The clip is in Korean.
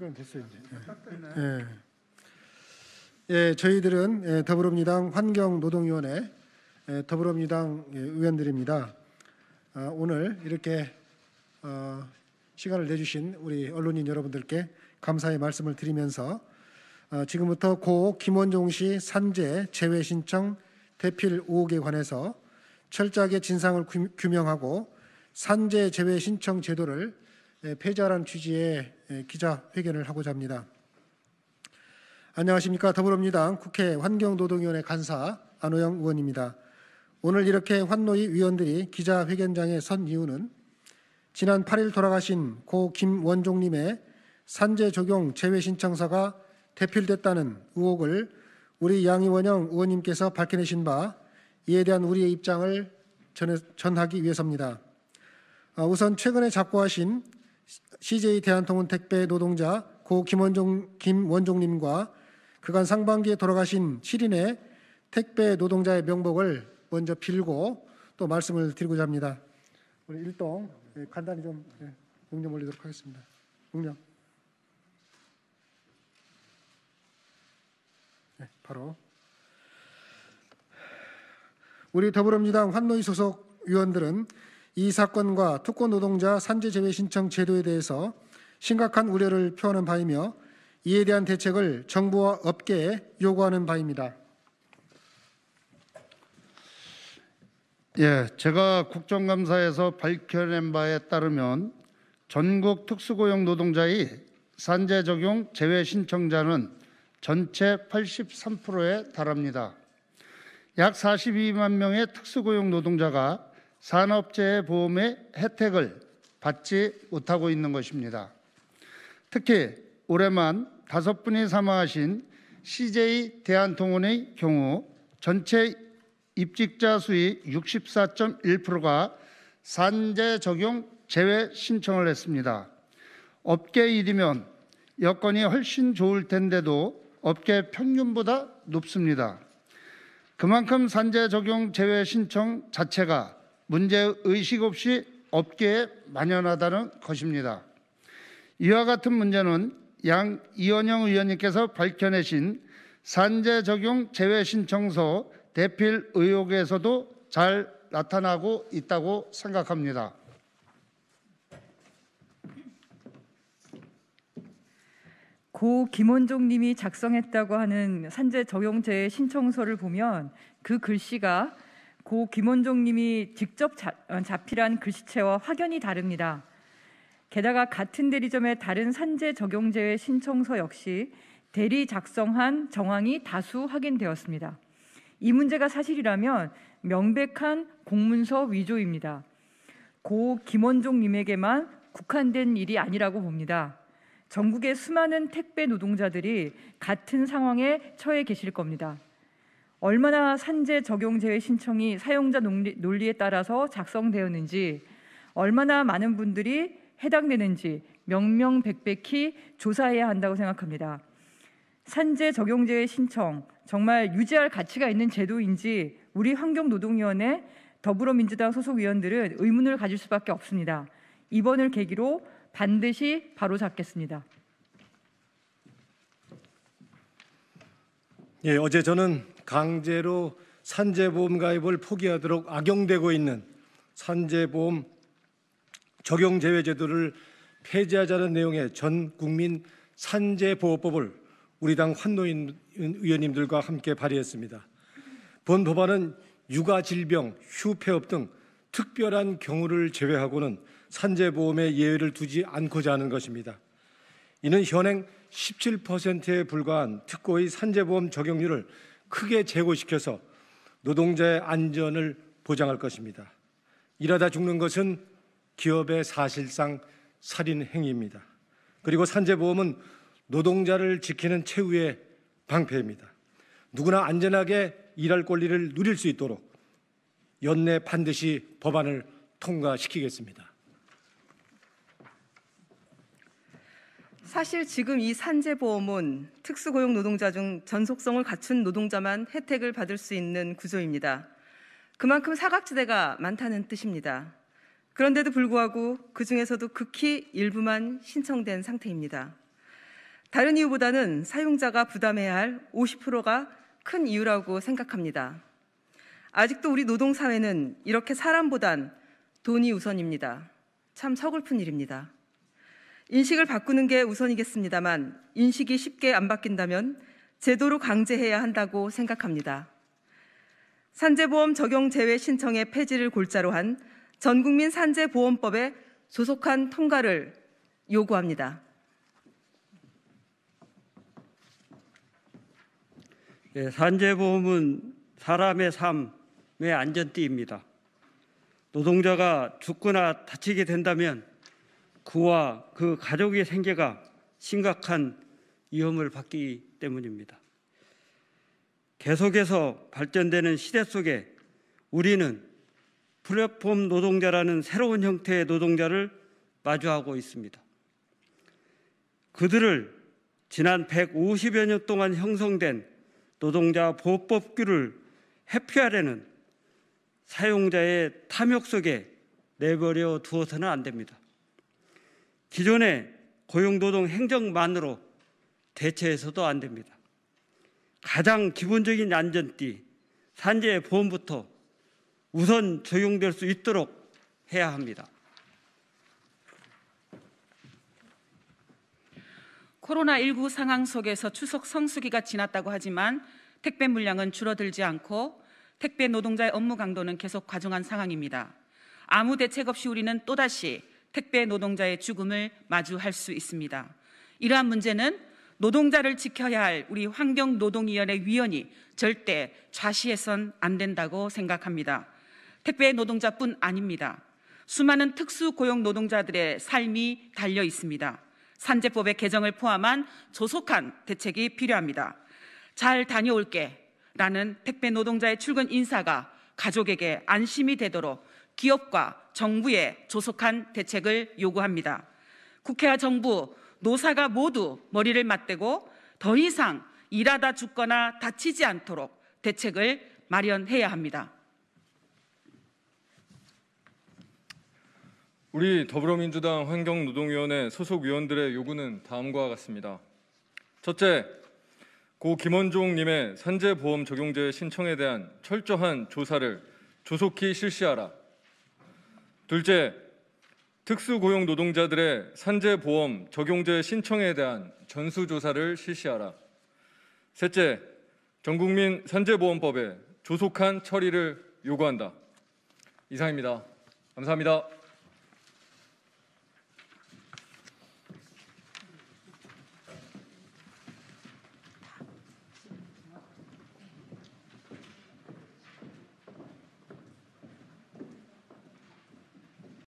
시간 됐어요 이제. 네. 예. 예, 저희들은 예, 더불어민주당 환경노동위원회 예, 더불어민주당 예, 의원들입니다. 아, 오늘 이렇게 어, 시간을 내주신 우리 언론인 여러분들께 감사의 말씀을 드리면서 어, 지금부터 고 김원종 씨 산재 재회 신청 대필 5억에 관해서 철저하게 진상을 규명하고 산재 재회 신청 제도를 폐자하라는 취지의 기자회견을 하고자 합니다. 안녕하십니까 더불어민주당 국회 환경노동위원회 간사 안호영 의원입니다. 오늘 이렇게 환노위 위원들이 기자회견장에 선 이유는 지난 8일 돌아가신 고 김원종님의 산재 적용 제외 신청서가 대필됐다는 의혹을 우리 양이원영 의원님께서 밝혀내신 바 이에 대한 우리의 입장을 전하기 위해서입니다. 어, 우선 최근에 작고하신 CJ 대한통운 택배 노동자 고 김원종 김원종님과 그간 상반기에 돌아가신 7인의 택배 노동자의 명복을 먼저 빌고 또 말씀을 드리고자 합니다. 우리 일동 예, 간단히 좀 공념 예, 올리도록 하겠습니다. 공념. 네, 예, 바로 우리 더불어민주당 환노위 소속 의원들은 이 사건과 특권 노동자 산재 제외 신청 제도에 대해서 심각한 우려를 표하는 바이며 이에 대한 대책을 정부와 업계에 요구하는 바입니다. 예, 제가 국정감사에서 밝혀낸 바에 따르면 전국 특수고용 노동자의 산재 적용 제외 신청자는 전체 83%에 달합니다. 약 42만 명의 특수고용 노동자가 산업재해 보험의 혜택을 받지 못하고 있는 것입니다. 특히 올해만 다섯 분이 사망하신 CJ 대한통운의 경우 전체 입직자 수의 64.1%가 산재 적용 제외 신청을 했습니다. 업계 일이면 여건이 훨씬 좋을 텐데도 업계 평균보다 높습니다. 그만큼 산재 적용 제외 신청 자체가 문제 의식 없이 업계에 만연하다는 것입니다. 이와 같은 문제는 양 이원영 의원님께서 밝혀내신 산재 적용 제외 신청서 대필 의혹에서도 잘 나타나고 있다고 생각합니다. 고 김원종 님이 작성했다고 하는 산재 적용제 신청서를 보면 그 글씨가 고 김원종 님이 직접 자, 어, 자필한 글씨체와 확연히 다릅니다. 게다가 같은 대리점의 다른 산재 적용제외 신청서 역시 대리 작성한 정황이 다수 확인되었습니다. 이 문제가 사실이라면 명백한 공문서 위조입니다. 고 김원종 님에게만 국한된 일이 아니라고 봅니다. 전국의 수많은 택배 노동자들이 같은 상황에 처해 계실 겁니다. 얼마나 산재 적용 제외 신청이 사용자 논리, 에 따라서 작성되었는지 얼마나 많은 분들이 해당되는지 명명백백히 조사해야 한다고 생각합니다. 산재 적용 제외 신청 정말 유지할 가치가 있는 제도인지 우리 환경노동위원회 더불어민주당 소속 위원들은 의문을 가질 수밖에 없습니다. 이번을 계기로 반드시 바로잡겠습니다. 예, 어제 저는 강제로 산재보험 가입을 포기하도록 악용되고 있는 산재보험 적용 제외 제도를 폐지하자는 내용의 전 국민 산재보호법을 우리 당 환노인 의원님들과 함께 발의했습니다. 본 법안은 육아 질병, 휴폐업 등 특별한 경우를 제외하고는 산재보험에 예외를 두지 않고자 하는 것입니다. 이는 현행 17%에 불과한 특고의 산재보험 적용률을 크게 제고시켜서 노동자의 안전을 보장할 것입니다. 일하다 죽는 것은 기업의 사실상 살인 행위입니다. 그리고 산재보험은 노동자를 지키는 최후의 방패입니다. 누구나 안전하게 일할 권리를 누릴 수 있도록 연내 반드시 법안을 통과시키겠습니다. 사실 지금 이 산재보험은 특수고용 노동자 중 전속성을 갖춘 노동자만 혜택을 받을 수 있는 구조입니다. 그만큼 사각지대가 많다는 뜻입니다. 그런데도 불구하고 그 중에서도 극히 일부만 신청된 상태입니다. 다른 이유보다는 사용자가 부담해야 할 50%가 큰 이유라고 생각합니다. 아직도 우리 노동사회는 이렇게 사람보단 돈이 우선입니다. 참 서글픈 일입니다. 인식을 바꾸는 게 우선이겠습니다만 인식이 쉽게 안 바뀐다면 제도로 강제해야 한다고 생각합니다. 산재보험 적용 제외 신청의 폐지를 골자로 한 전국민 산재보험법에 조속한 통과를 요구합니다. 예, 산재보험은 사람의 삶의 안전띠입니다. 노동자가 죽거나 다치게 된다면 그와 그 가족의 생계가 심각한 위험을 받기 때문입니다. 계속해서 발전되는 시대 속에 우리는 플랫폼 노동자라는 새로운 형태의 노동자를 마주하고 있습니다. 그들을 지난 150여 년 동안 형성된 노동자 보호법규를 회피하려는 사용자의 탐욕 속에 내버려 두어서는 안 됩니다. 기존의 고용노동 행정만으로 대체해서도 안 됩니다. 가장 기본적인 안전띠, 산재 보험부터 우선 적용될 수 있도록 해야 합니다. 코로나19 상황 속에서 추석 성수기가 지났다고 하지만 택배 물량은 줄어들지 않고 택배 노동자의 업무 강도는 계속 과중한 상황입니다. 아무 대책 없이 우리는 또다시 택배 노동자의 죽음을 마주할 수 있습니다. 이러한 문제는 노동자를 지켜야 할 우리 환경노동위원회 위원이 절대 좌시해선 안 된다고 생각합니다. 택배 노동자뿐 아닙니다. 수많은 특수고용 노동자들의 삶이 달려 있습니다. 산재법의 개정을 포함한 조속한 대책이 필요합니다. 잘 다녀올게 라는 택배 노동자의 출근 인사가 가족에게 안심이 되도록 기업과 정부에 조속한 대책을 요구합니다. 국회와 정부, 노사가 모두 머리를 맞대고 더 이상 일하다 죽거나 다치지 않도록 대책을 마련해야 합니다. 우리 더불어민주당 환경노동위원회 소속 위원들의 요구는 다음과 같습니다. 첫째, 고 김원종님의 산재보험 적용제 신청에 대한 철저한 조사를 조속히 실시하라. 둘째, 특수고용 노동자들의 산재보험 적용제 신청에 대한 전수조사를 실시하라. 셋째, 전국민 산재보험법에 조속한 처리를 요구한다. 이상입니다. 감사합니다.